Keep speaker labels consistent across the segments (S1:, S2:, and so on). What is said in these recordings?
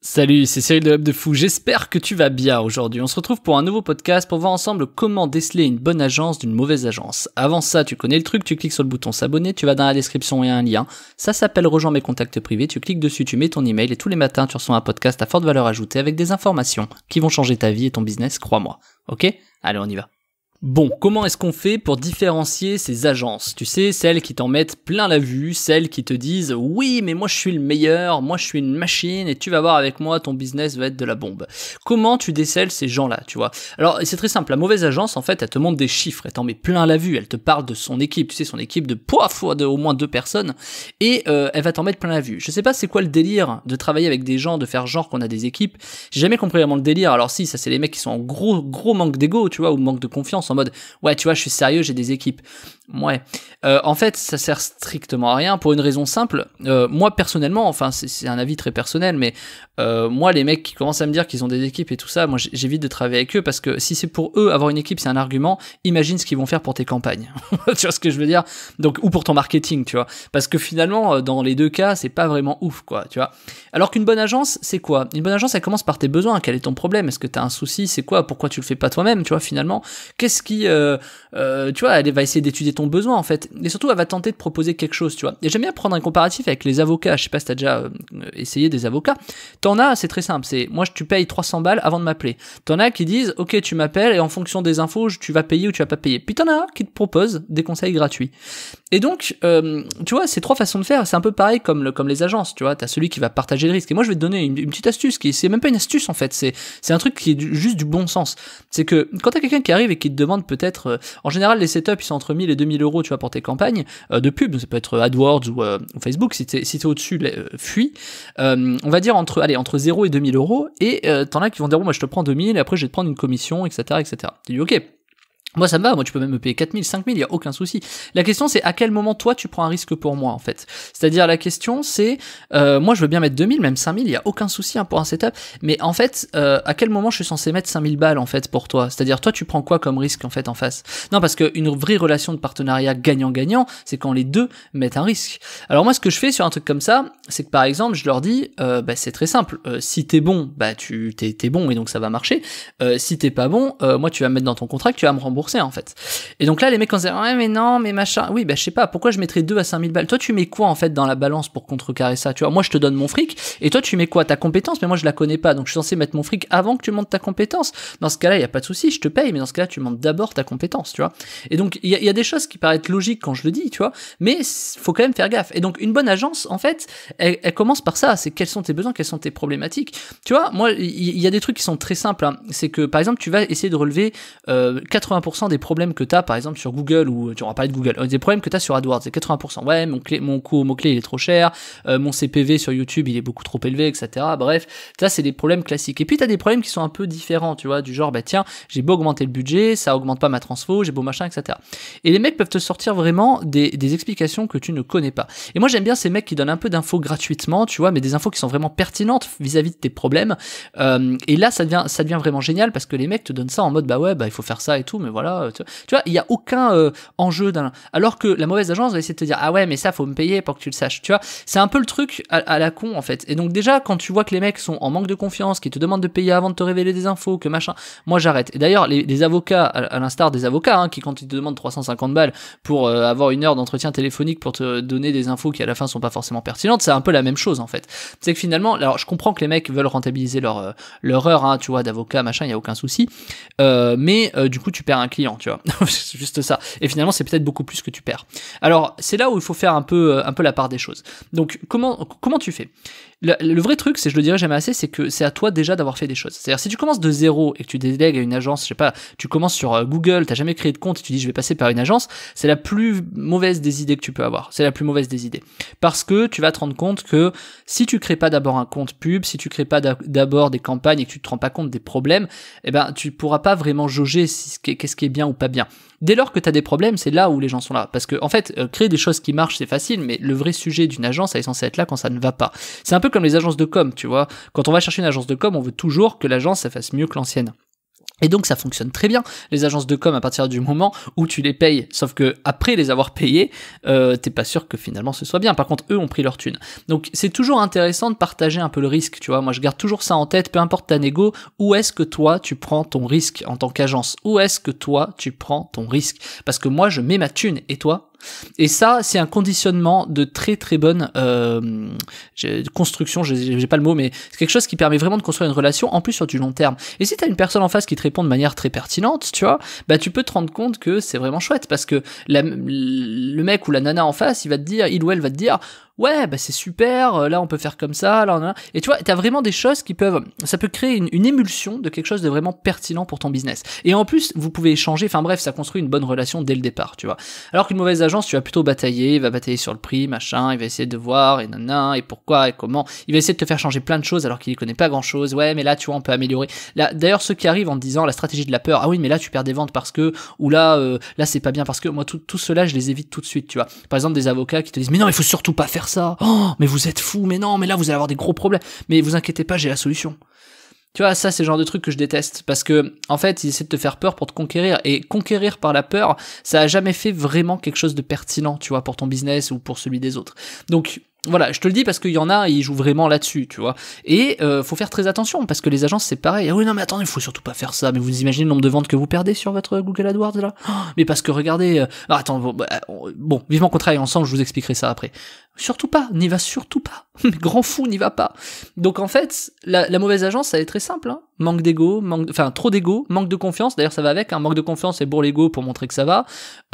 S1: Salut, c'est Cyril de Hub de Fou, j'espère que tu vas bien aujourd'hui. On se retrouve pour un nouveau podcast pour voir ensemble comment déceler une bonne agence d'une mauvaise agence. Avant ça, tu connais le truc, tu cliques sur le bouton s'abonner, tu vas dans la description et un lien. Ça s'appelle rejoins mes contacts privés, tu cliques dessus, tu mets ton email et tous les matins tu reçois un podcast à forte valeur ajoutée avec des informations qui vont changer ta vie et ton business, crois-moi. Ok Allez, on y va. Bon, comment est-ce qu'on fait pour différencier ces agences Tu sais, celles qui t'en mettent plein la vue, celles qui te disent oui, mais moi je suis le meilleur, moi je suis une machine et tu vas voir avec moi, ton business va être de la bombe. Comment tu décèles ces gens-là, tu vois Alors, c'est très simple, la mauvaise agence, en fait, elle te montre des chiffres, elle t'en met plein la vue, elle te parle de son équipe, tu sais, son équipe de poids fois de au moins deux personnes et euh, elle va t'en mettre plein la vue. Je sais pas c'est quoi le délire de travailler avec des gens, de faire genre qu'on a des équipes. J'ai jamais compris vraiment le délire. Alors si, ça c'est les mecs qui sont en gros gros manque d'ego, tu vois, ou manque de confiance en mode ouais tu vois je suis sérieux j'ai des équipes ouais euh, en fait ça sert strictement à rien pour une raison simple euh, moi personnellement enfin c'est un avis très personnel mais euh, moi les mecs qui commencent à me dire qu'ils ont des équipes et tout ça moi j'évite de travailler avec eux parce que si c'est pour eux avoir une équipe c'est un argument imagine ce qu'ils vont faire pour tes campagnes tu vois ce que je veux dire donc ou pour ton marketing tu vois parce que finalement dans les deux cas c'est pas vraiment ouf quoi tu vois alors qu'une bonne agence c'est quoi une bonne agence elle commence par tes besoins quel est ton problème est-ce que t'as un souci c'est quoi pourquoi tu le fais pas toi-même tu vois finalement qu'est-ce qui, euh, euh, tu vois, elle va essayer d'étudier ton besoin en fait. Et surtout, elle va tenter de proposer quelque chose, tu vois. Et j'aime bien prendre un comparatif avec les avocats. Je sais pas si t'as déjà euh, essayé des avocats. T'en as, c'est très simple. C'est moi, tu payes 300 balles avant de m'appeler. T'en as qui disent, ok, tu m'appelles et en fonction des infos, tu vas payer ou tu vas pas payer. Puis t'en as qui te proposent des conseils gratuits. Et donc, euh, tu vois, ces trois façons de faire, c'est un peu pareil comme, comme les agences, tu vois, t'as celui qui va partager le risque. Et moi, je vais te donner une, petite astuce, qui c'est même pas une astuce en fait, c'est un truc qui est juste du bon sens. C'est que quand t'as quelqu'un qui arrive et qui te demande peut-être, euh, en général, les setups, ils sont entre 1000 et 2000 euros, tu vois, pour tes campagnes euh, de pub, ça peut être AdWords ou, Facebook, si t'es si au-dessus, fuis. on va dire entre, allez, entre 0 et 2000 euros, et t'en as qui vont dire, bon, moi je te prends 2000, et après je vais te prendre une commission, etc., etc. Tu dis, ok, moi, ça me va. Moi, tu peux même me payer 4000, 5000, il n'y a aucun souci. La question, c'est à quel moment, toi, tu prends un risque pour moi, en fait. C'est-à-dire, la question, c'est, euh, moi, je veux bien mettre 2000, même 5000, il n'y a aucun souci hein, pour un setup. Mais en fait, euh, à quel moment je suis censé mettre 5000 balles, en fait, pour toi C'est-à-dire, toi, tu prends quoi comme risque, en fait, en face Non, parce qu'une vraie relation de partenariat gagnant-gagnant, c'est quand les deux mettent un risque. Alors, moi, ce que je fais sur un truc comme ça, c'est que, par exemple, je leur dis, euh, bah, c'est très simple. Euh, si t'es bon, bah, tu t'es bon et donc ça va marcher. Euh, si t'es pas bon, euh, moi, tu vas me mettre dans ton contrat, tu vas me en fait. Et donc là, les mecs, on se dit, ouais, mais non, mais machin. Oui, bah, je sais pas, pourquoi je mettrais 2 à 5000 balles Toi, tu mets quoi en fait dans la balance pour contrecarrer ça Tu vois, moi, je te donne mon fric, et toi, tu mets quoi Ta compétence, mais moi, je la connais pas, donc je suis censé mettre mon fric avant que tu montes ta compétence. Dans ce cas-là, il n'y a pas de souci, je te paye, mais dans ce cas-là, tu montes d'abord ta compétence, tu vois. Et donc, il y, a des choses qui paraissent logiques quand je le dis, tu vois, mais faut quand même faire gaffe. Et donc, une bonne agence, en fait, elle, commence par ça c'est quels sont tes besoins, quelles sont tes problématiques. Tu vois, moi, il y, a des trucs qui sont très simples. Hein. C'est que, par exemple, tu vas essayer de relever 80% euh, des problèmes que tu as, par exemple, sur Google, ou tu on va parler de Google, euh, des problèmes que tu as sur AdWords, c'est 80%. Ouais, mon, clé, mon coût mot-clé, il est trop cher, euh, mon CPV sur YouTube, il est beaucoup trop élevé, etc. Bref, ça, c'est des problèmes classiques. Et puis, tu as des problèmes qui sont un peu différents, tu vois, du genre, bah tiens, j'ai beau augmenter le budget, ça augmente pas ma transfo, j'ai beau machin, etc. Et les mecs peuvent te sortir vraiment des, explications que tu ne connais pas. Et moi, j'aime bien ces mecs qui donnent un peu d'infos gratuitement, tu vois, mais des infos qui sont vraiment pertinentes vis-à-vis de tes problèmes. Euh, et là, ça devient, ça devient vraiment génial parce que les mecs te donnent ça en mode, bah ouais, bah il faut faire ça et tout, mais voilà voilà. Euh, tu vois, il y a aucun euh, enjeu d'un. Alors que la mauvaise agence va essayer de te dire, ah ouais, mais ça, faut me payer pour que tu le saches. Tu vois, c'est un peu le truc à, la con, en fait. Et donc, déjà, quand tu vois que les mecs sont en manque de confiance, qui te demandent de payer avant de te révéler des infos, que machin, moi, j'arrête. Et d'ailleurs, les, avocats, à, l'instar des avocats, hein, qui, quand ils te demandent 350 balles pour euh, avoir une heure d'entretien téléphonique pour te donner des infos qui, à la fin, sont pas forcément pertinentes, c'est un peu la même chose, en fait. C'est que finalement, alors, je comprends que les mecs veulent rentabiliser leur, leur heure, hein, tu vois, d'avocat, machin, il n'y a aucun souci. mais du coup, tu perds un client, tu vois. c'est juste ça. Et finalement, c'est peut-être beaucoup plus que tu perds. Alors, c'est là où il faut faire un peu, euh, un peu la part des choses. Donc, comment, comment tu fais le, vrai truc, c'est, je le dirais jamais assez, c'est que c'est à toi déjà d'avoir fait des choses. C'est-à-dire, si tu commences de zéro et que tu délègues à une agence, je sais pas, tu commences sur euh, Google, t'as jamais créé de compte et tu dis je vais passer par une agence, c'est la plus mauvaise des idées que tu peux avoir. C'est la plus mauvaise des idées. Parce que tu vas te rendre compte que si tu crées pas d'abord un compte pub, si tu crées pas d'abord des campagnes et que tu te rends pas compte des problèmes, eh ben, tu pourras pas vraiment jauger qu'est-ce qui est bien ou pas bien. Dès lors que t'as des problèmes, c'est là où les gens sont là. Parce que, en fait, euh, créer des choses qui marchent, c'est facile, mais le vrai sujet d'une agence, elle est censée être là quand ça ne va pas. C'est un comme les agences de com, tu vois. Quand on va chercher une agence de com, on veut toujours que l'agence, fasse mieux que l'ancienne. Et donc ça fonctionne très bien les agences de com à partir du moment où tu les payes, sauf que après les avoir payées, euh, t'es pas sûr que finalement ce soit bien. Par contre, eux ont pris leur thune. Donc c'est toujours intéressant de partager un peu le risque, tu vois. Moi je garde toujours ça en tête, peu importe ta négo, où est-ce que toi tu prends ton risque en tant qu'agence, où est-ce que toi tu prends ton risque, parce que moi je mets ma thune et toi et ça, c'est un conditionnement de très très bonne euh, construction, j'ai pas le mot, mais c'est quelque chose qui permet vraiment de construire une relation, en plus sur du long terme. Et si t'as une personne en face qui te répond de manière très pertinente, tu vois, bah tu peux te rendre compte que c'est vraiment chouette, parce que le mec ou la nana en face, il va te dire, il ou elle va te dire, ouais bah c'est super euh, là on peut faire comme ça là et tu vois t'as vraiment des choses qui peuvent ça peut créer une, émulsion de quelque chose de vraiment pertinent pour ton business et en plus vous pouvez échanger enfin bref ça construit une bonne relation dès le départ tu vois alors qu'une mauvaise agence tu vas plutôt batailler il va batailler sur le prix machin il va essayer de voir et nanan et pourquoi et comment il va essayer de te faire changer plein de choses alors qu'il connaît pas grand chose ouais mais là tu vois on peut améliorer là d'ailleurs ceux qui arrivent en te disant la stratégie de la peur ah oui mais là tu perds des ventes parce que ou là euh, là c'est pas bien parce que moi tout, tout cela je les évite tout de suite tu vois par exemple des avocats qui te disent mais non il faut surtout pas faire ça. Oh, mais vous êtes fou, mais non, mais là vous allez avoir des gros problèmes. Mais vous inquiétez pas, j'ai la solution. Tu vois, ça, c'est le genre de truc que je déteste. Parce que, en fait, ils essaient de te faire peur pour te conquérir. Et conquérir par la peur, ça a jamais fait vraiment quelque chose de pertinent, tu vois, pour ton business ou pour celui des autres. Donc, voilà, je te le dis parce qu'il y en a, ils jouent vraiment là-dessus, tu vois. Et euh, faut faire très attention parce que les agences c'est pareil. Ah oui, non mais attendez, il faut surtout pas faire ça. Mais vous imaginez le nombre de ventes que vous perdez sur votre Google AdWords là oh, Mais parce que regardez, euh, ah, attends, bon, bah, euh, bon vivement qu'on travaille ensemble, je vous expliquerai ça après. Surtout pas, n'y va surtout pas. Grand fou, n'y va pas. Donc en fait, la, mauvaise agence, ça est très simple. Hein. Manque d'ego, manque, enfin trop d'ego, manque de confiance. D'ailleurs, ça va avec. un hein. Manque de confiance et bourre l'ego pour montrer que ça va.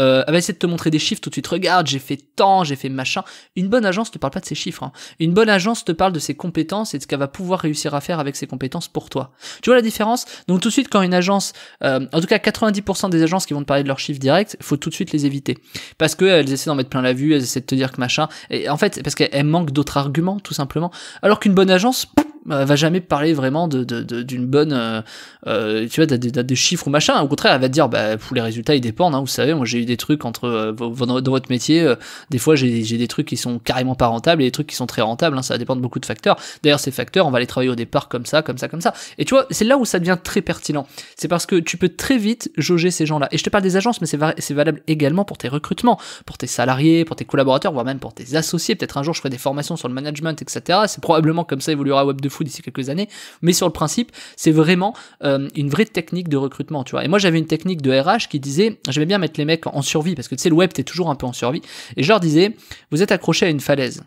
S1: Euh, elle va essayer de te montrer des chiffres tout de suite. Regarde, j'ai fait tant, j'ai fait machin. Une bonne agence ne parle pas de ses chiffres. Hein. Une bonne agence te parle de ses compétences et de ce qu'elle va pouvoir réussir à faire avec ses compétences pour toi. Tu vois la différence Donc tout de suite, quand une agence, euh, en tout cas 90% des agences qui vont te parler de leurs chiffres directs, faut tout de suite les éviter parce que elles essaient d'en mettre plein la vue, elles essaient de te dire que machin en fait, parce qu'elle manque d'autres arguments, tout simplement. Alors qu'une bonne agence, euh, va jamais parler vraiment d'une de, de, bonne, euh, euh, tu vois, des, chiffres ou machin. Au contraire, elle va te dire, bah, pour les résultats, ils dépendent. Hein. Vous savez, moi, j'ai eu des trucs entre dans votre métier. des fois, j'ai des trucs qui sont carrément pas rentables et des trucs qui sont très rentables. Hein, ça dépend de beaucoup de facteurs. D'ailleurs, ces facteurs, on va les travailler au départ comme ça, comme ça, comme ça. Et tu vois, c'est là où ça devient très pertinent. C'est parce que tu peux très vite jauger ces gens-là. Et je te parle des agences, mais c'est c'est valable également pour tes recrutements, pour tes salariés, pour tes collaborateurs, voire même pour tes associés. Peut-être un jour, je ferai des formations sur le management, etc. C'est probablement comme ça évoluera Web fou d'ici quelques années, mais sur le principe, c'est vraiment euh, une vraie technique de recrutement, tu vois. Et moi, j'avais une technique de RH qui disait, j'aimais bien mettre les mecs en survie, parce que tu sais, le web, t'es toujours un peu en survie, et je leur disais, vous êtes accroché à une falaise.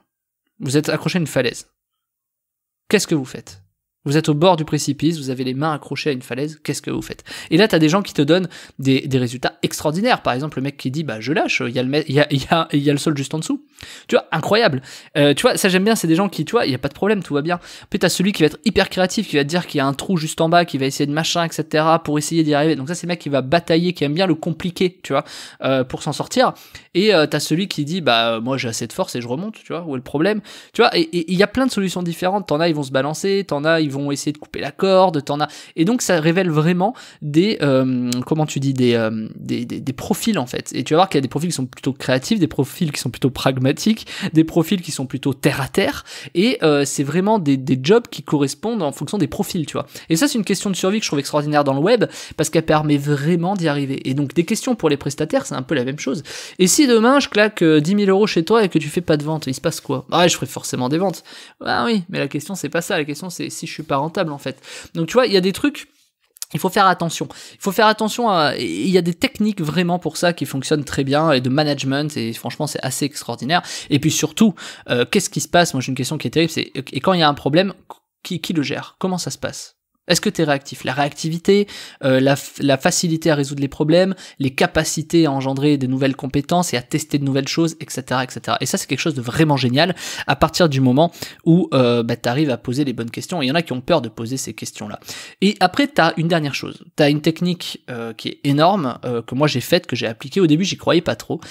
S1: Vous êtes accroché à une falaise. Qu'est-ce que vous faites vous êtes au bord du précipice, vous avez les mains accrochées à une falaise, qu'est-ce que vous faites Et là, tu as des gens qui te donnent des, des, résultats extraordinaires. Par exemple, le mec qui dit bah je lâche, il y a le il y a, y, a, y a le sol juste en dessous. Tu vois, incroyable. Euh, tu vois, ça j'aime bien, c'est des gens qui, tu vois, il n'y a pas de problème, tout va bien. Puis as celui qui va être hyper créatif, qui va te dire qu'il y a un trou juste en bas, qui va essayer de machin, etc. pour essayer d'y arriver. Donc ça, c'est le mec qui va batailler, qui aime bien le compliquer, tu vois, euh, pour s'en sortir. Et euh, tu as celui qui dit bah moi j'ai assez de force et je remonte, tu vois, où est le problème Tu vois, et il y a plein de solutions différentes. T'en as, ils vont se balancer, t'en as, ils vont vont essayer de couper la corde, t'en as. Et donc ça révèle vraiment des euh, comment tu dis euh, des, des, des, profils en fait. Et tu vas voir qu'il y a des profils qui sont plutôt créatifs, des profils qui sont plutôt pragmatiques, des profils qui sont plutôt terre à terre. Et euh, c'est vraiment des, des jobs qui correspondent en fonction des profils, tu vois. Et ça c'est une question de survie que je trouve extraordinaire dans le web parce qu'elle permet vraiment d'y arriver. Et donc des questions pour les prestataires, c'est un peu la même chose. Et si demain je claque 10 000 euros chez toi et que tu fais pas de vente, il se passe quoi Ah, je ferai forcément des ventes. Ah oui, mais la question c'est pas ça. La question c'est si je suis pas rentable en fait. Donc tu vois, il y a des trucs. Il faut faire attention. Il faut faire attention à. Il y a des techniques vraiment pour ça qui fonctionnent très bien et de management et franchement c'est assez extraordinaire. Et puis surtout, euh, qu'est-ce qui se passe Moi j'ai une question qui est terrible, c'est et quand il y a un problème, qui, qui le gère Comment ça se passe est-ce que tu es réactif La réactivité, euh, la, facilité à résoudre les problèmes, les capacités à engendrer des nouvelles compétences et à tester de nouvelles choses, etc. etc. Et ça, c'est quelque chose de vraiment génial à partir du moment où euh, bah, tu arrives à poser les bonnes questions. Il y en a qui ont peur de poser ces questions-là. Et après, tu as une dernière chose. Tu as une technique euh, qui est énorme, euh, que moi j'ai faite, que j'ai appliquée. Au début, j'y croyais pas trop.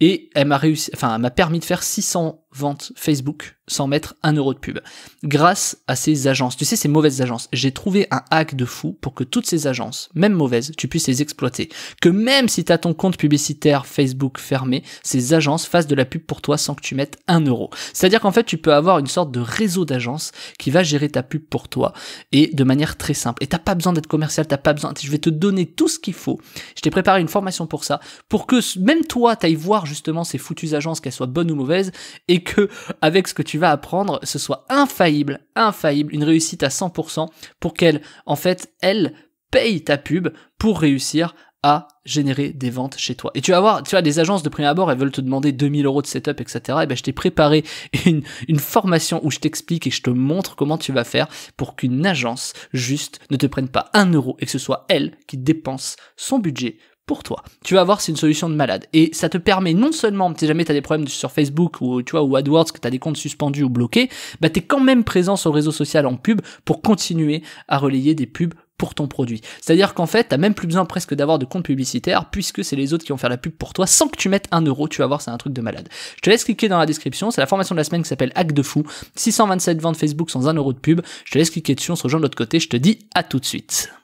S1: Et elle m'a réussi, enfin, m'a permis de faire 600 vente Facebook sans mettre un euro de pub grâce à ces agences. Tu sais, ces mauvaises agences. J'ai trouvé un hack de fou pour que toutes ces agences, même mauvaises, tu puisses les exploiter. Que même si tu as ton compte publicitaire Facebook fermé, ces agences fassent de la pub pour toi sans que tu mettes un euro. C'est-à-dire qu'en fait, tu peux avoir une sorte de réseau d'agences qui va gérer ta pub pour toi et de manière très simple. Et t'as pas besoin d'être commercial, t'as pas besoin. Je vais te donner tout ce qu'il faut. Je t'ai préparé une formation pour ça, pour que même toi, tu t'ailles voir justement ces foutues agences, qu'elles soient bonnes ou mauvaises, et que avec ce que tu vas apprendre, ce soit infaillible, infaillible, une réussite à 100% pour qu'elle, en fait, elle paye ta pub pour réussir à générer des ventes chez toi. Et tu vas voir, tu vois, des agences de prime abord, elles veulent te demander 2000 euros de setup, etc. Et eh ben, je t'ai préparé une, une formation où je t'explique et je te montre comment tu vas faire pour qu'une agence juste ne te prenne pas un euro et que ce soit elle qui dépense son budget pour toi. Tu vas voir, c'est une solution de malade. Et ça te permet non seulement, si jamais tu as des problèmes sur Facebook ou tu vois ou AdWords que tu as des comptes suspendus ou bloqués, bah tu es quand même présent sur le réseau social en pub pour continuer à relayer des pubs pour ton produit. C'est-à-dire qu'en fait, t'as même plus besoin presque d'avoir de compte publicitaire puisque c'est les autres qui vont faire la pub pour toi sans que tu mettes un euro. Tu vas voir, c'est un truc de malade. Je te laisse cliquer dans la description. C'est la formation de la semaine qui s'appelle Hack de fou. 627 ventes Facebook sans un euro de pub. Je te laisse cliquer dessus. On se rejoint de l'autre côté. Je te dis à tout de suite.